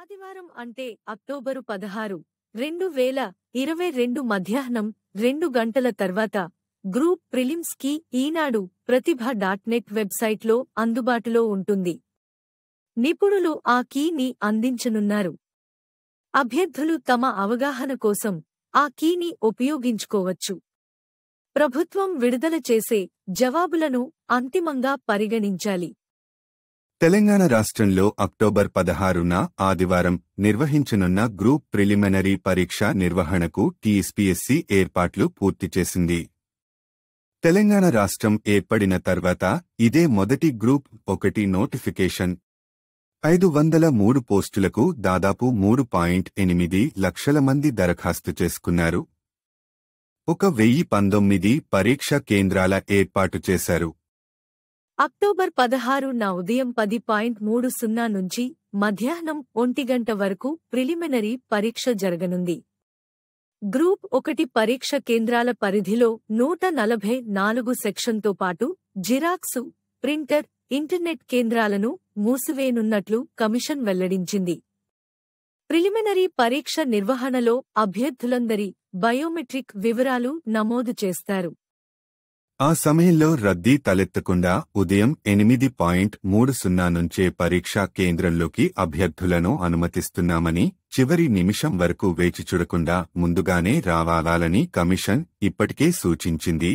ఆదివారం అంటే అక్టోబరు పదహారు రెండు వేల ఇరవై రెండు మధ్యాహ్నం రెండు గంటల తర్వాత గ్రూప్ ప్రిలిమ్స్ కి ఈనాడు ప్రతిభ డాట్ నెట్ వెబ్సైట్లో అందుబాటులో ఉంటుంది నిపుణులు ఆ కీని అందించనున్నారు అభ్యర్థులు తమ అవగాహన కోసం ఆ కీని ఉపయోగించుకోవచ్చు ప్రభుత్వం విడుదల చేసే జవాబులను అంతిమంగా పరిగణించాలి తెలంగాణ రాష్ట్రంలో అక్టోబర్ పదహారున ఆదివారం నిర్వహించనున్న గ్రూప్ ప్రిలిమినరీ పరీక్ష నిర్వహణకు టీఎస్పీఎస్సీ ఏర్పాట్లు పూర్తి చేసింది తెలంగాణ రాష్ట్రం ఏర్పడిన తర్వాత ఇదే మొదటి గ్రూప్ ఒకటి నోటిఫికేషన్ ఐదు వందల మూడు పోస్టులకు దాదాపు మూడు పాయింట్ ఎనిమిది లక్షల మంది దరఖాస్తు చేసుకున్నారు ఒక వెయ్యి పంతొమ్మిది పరీక్ష కేంద్రాల ఏర్పాటు చేశారు అక్టోబర్ పదహారు నా ఉదయం పది పాయింట్ మూడు సున్నా నుంచి మధ్యాహ్నం ఒంటి గంట వరకు ప్రిలిమినరీ పరీక్ష జరగనుంది గ్రూప్ ఒకటి పరీక్ష కేంద్రాల పరిధిలో నూట నలభై నాలుగు సెక్షన్తో పాటు జిరాక్సు ప్రింటర్ ఇంటర్నెట్ కేంద్రాలను మూసివేనున్నట్లు కమిషన్ వెల్లడించింది ప్రిలిమినరీ పరీక్ష నిర్వహణలో అభ్యర్థులందరి బయోమెట్రిక్ వివరాలు నమోదు చేస్తారు ఆ సమయంలో రద్దీ తలెత్తకుండా ఉదయం ఎనిమిది పాయింట్ మూడు సున్నా నుంచే పరీక్షా కేంద్రంలోకి అభ్యర్థులను అనుమతిస్తున్నామని చివరి నిమిషం వరకు వేచి చూడకుండా ముందుగానే రావాలని కమిషన్ ఇప్పటికే సూచించింది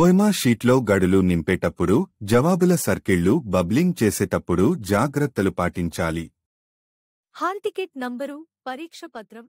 ఓయమా షీట్లో గడులు నింపేటప్పుడు జవాబుల సర్కిళ్లు బబ్లింగ్ చేసేటప్పుడు జాగ్రత్తలు పాటించాలి హాల్ టికెట్ నంబరు పరీక్ష పత్రం